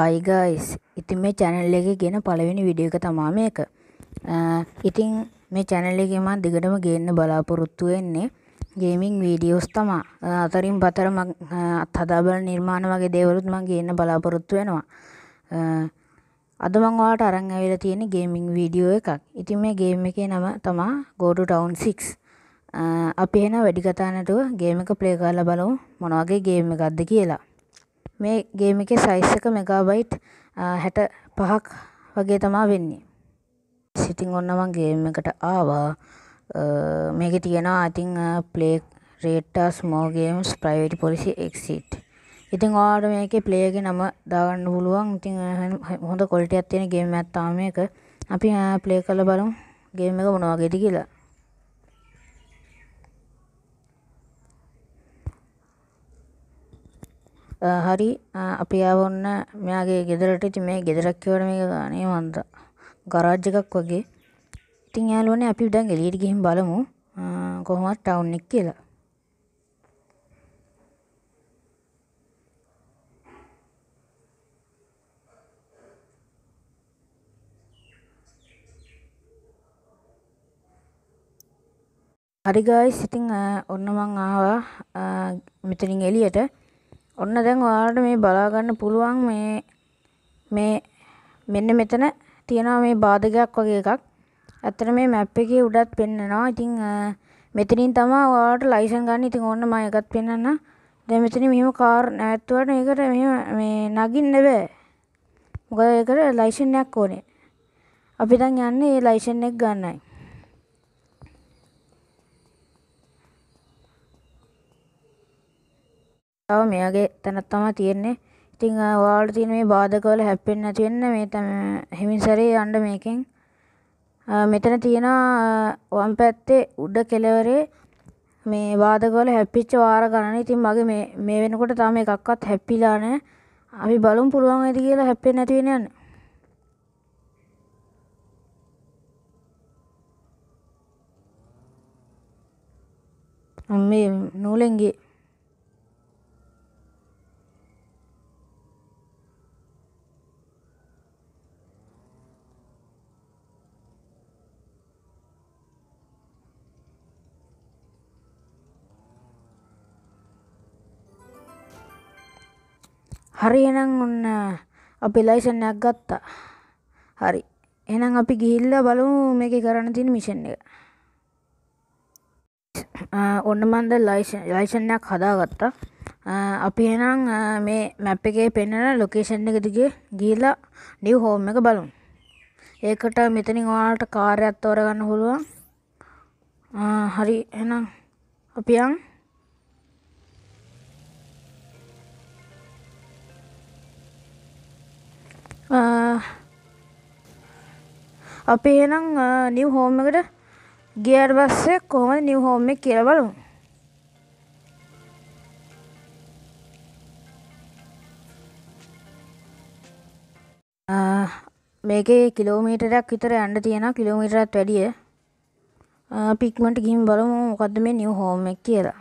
හයි guys ඉතින් මේ channel එක ගෙන පළවෙනි වීඩියෝ එක තමයි මේක. ඉතින් මේ channel එකේ මම දිගටම ගේන්න බලාපොරොත්තු වෙන්නේ ගේමින් වීඩියෝස් තමයි. අතරින් පතර මම අත්හදා බලන නිර්මාණ වගේ දේවලුත් මම ගේන්න බලාපොරොත්තු වෙනවා. අද මම ඔයාලට අරන් ආවිලා තියෙන ගේමින් වීඩියෝ එකක්. ඉතින් මේ ගේම් එකේ නම තමයි Go to Town 6. අපි එහෙනම් වැඩි කතා නැතුව ගේම් එක ප්ලේ කරලා බලමු මොන වගේ ගේම් එකක්ද කියලා. මේ ගේම එකේ සයිස් එක මෙගාබයිට් 65ක් වගේ තමයි වෙන්නේ. සිටින් ඔන්න මම ගේම් එකට ආවා. මේකේ තියෙනවා I think play rate small games private policy exit. ඉතින් ඔයාලට මේකේ play එකේ නම දාගන්න පුළුවන්. ඉතින් හොඳ quality එකක් තියෙන ගේම් එකක් තමයි මේක. අපි play කරලා බලමු ගේම් එක මොන වගේද කියලා. හරි අපි ආව ඔන්න මෙයාගේ ගෙදරට. ඉතින් මේ ගෙදරක් කියවට මේක අනේ මන්ද ගරාජ් එකක් වගේ. ඉතින් යාළුවනේ අපි දැන් එළියට ගිහින් බලමු කොහොමද ටවුන් එක කියලා. හරි ගායිස් ඉතින් ඔන්න මං ආවා මෙතනින් එළියට ඔන්න දැන් ඔයාලට මේ බලාගන්න පුළුවන් මේ මේ මෙන්න මෙතන තියෙනවා මේ බාධකයක් වගේ එකක්. ඇත්තට මේ මැප් එකේ උඩත් පෙන්නනවා. ඉතින් මෙතනින් තමයි ඔයාලට ලයිසන් ගන්න. ඉතින් ඕන්න මම එකත් පෙන්නන්න. දැන් මෙතන මෙහෙම කාර් නැවැත්තුවට මේකට මෙහෙම මේ නගින්න බෑ. මොකද ඒකට ලයිසන් එකක් ඕනේ. අපි දැන් යන්නේ ඒ ලයිසන් එක ගන්නයි. තව මෙයාගේ තැනක් තමයි තියෙන්නේ. ඉතින් ඔයාලට තියෙන මේ බාධක වල හැප්පෙන්නේ නැති වෙන්න මේ හිමින්සරේ යන්න මේකෙන්. මෙතන තියෙනවා වම් පැත්තේ උඩ කෙළවරේ මේ බාධක වල හැප්පිච්ච වාර ගණන. ඉතින් මගේ මේ මේ වෙනකොට තාම එකක්වත් හැප්පිලා නැහැ. අපි බලමු පුළුවන් වෙයිද කියලා හැප්පෙන්නේ නැති වෙන යන්නේ. මේ නූලෙන්ගේ හරි එහෙනම් ඔන්න අපි ලයිසන් එකක් ගත්තා. හරි. එහෙනම් අපි ගිහිල්ලා බලමු මේකේ කරන්න තියෙන මිෂන් එක. ඔන්න මම දැන් ලයිසන් ලයිසන් එකක් හදාගත්තා. අපි එහෙනම් මේ මැප් එකේ පෙන්වන ලොකේෂන් එක දිගේ ගිහිල්ලා නිව් හෝම් එක බලමු. ඒකට මෙතනින් ඔයාලට කාර්යයක් තෝරගන්න පුළුවන්. හරි එහෙනම් අපි යමු. අපි එහෙනම් නිව් හෝම් එකට ගියාට පස්සේ කොහොමද නිව් හෝම් එක කියලා බලමු. මේකේ කිලෝමීටරයක් විතර යන්න තියෙන කිලෝමීටරත් වැඩිය. පික්මන්ට් ගිහින් බලමු මොකද්ද මේ නිව් හෝම් එක කියලා.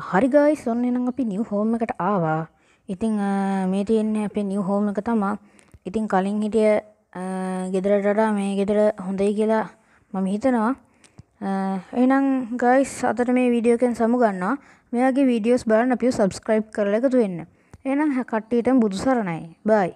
හරි ගයිස් ඔන්න එනම් අපි නිව් හෝම් එකට ආවා. ඉතින් මේ තියෙන්නේ අපේ නිව් හෝම් එක තමා. ඉතින් කලින් හිටිය ගෙදරට වඩා මේ ගෙදර හොඳයි කියලා මම හිතනවා. එහෙනම් ගයිස් අදට මේ වීඩියෝ එකෙන් සමුගන්නවා. මෙයාගේ වීඩියෝස් බලන්න අපිව subscribe කරලා එකතු වෙන්න. එහෙනම් කට්ටියටම බුදු සරණයි. බයි.